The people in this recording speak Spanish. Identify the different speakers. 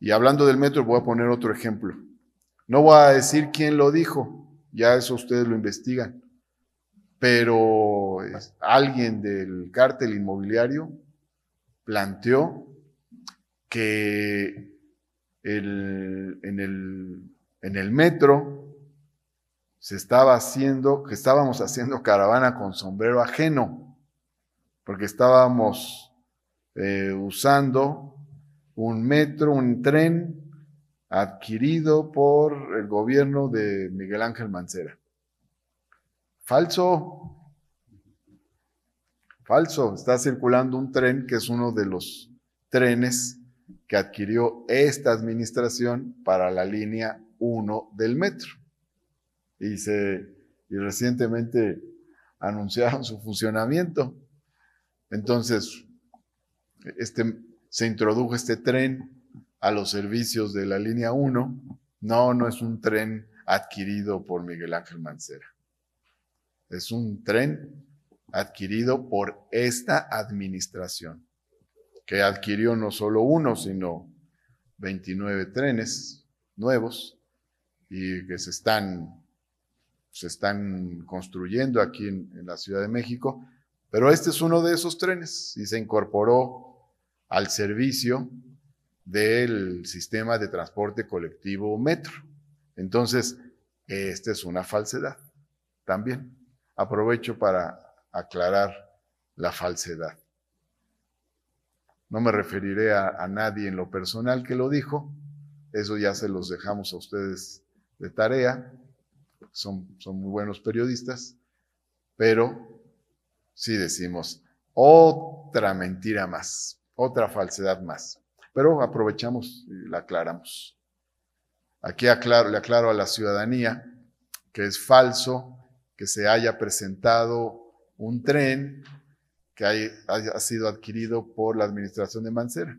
Speaker 1: Y hablando del metro, voy a poner otro ejemplo. No voy a decir quién lo dijo, ya eso ustedes lo investigan, pero alguien del cártel inmobiliario planteó que en, el, metro se estaba haciendo, que estábamos haciendo caravana con sombrero ajeno, porque estábamos eh, usando un metro, un tren adquirido por el gobierno de Miguel Ángel Mancera. Falso. Falso. Está circulando un tren que es uno de los trenes que adquirió esta administración para la línea 1 del metro. Y, se, recientemente anunciaron su funcionamiento. Entonces, este se introdujo este tren a los servicios de la línea 1. No, no es un tren adquirido por Miguel Ángel Mancera. Es un tren adquirido por esta administración, que adquirió no solo uno, sino 29 trenes nuevos y que se están, se están construyendo aquí en la Ciudad de México. Pero este es uno de esos trenes y se incorporó al servicio del sistema de transporte colectivo metro. Entonces, esta es una falsedad también. Aprovecho para aclarar la falsedad. No me referiré a, nadie en lo personal que lo dijo, eso ya se los dejamos a ustedes de tarea, son, son muy buenos periodistas, pero sí decimos otra mentira más. Otra falsedad más. Pero aprovechamos y la aclaramos. Aquí le aclaro a la ciudadanía que es falso que se haya presentado un tren que ha haya sido adquirido por la administración de Mancera.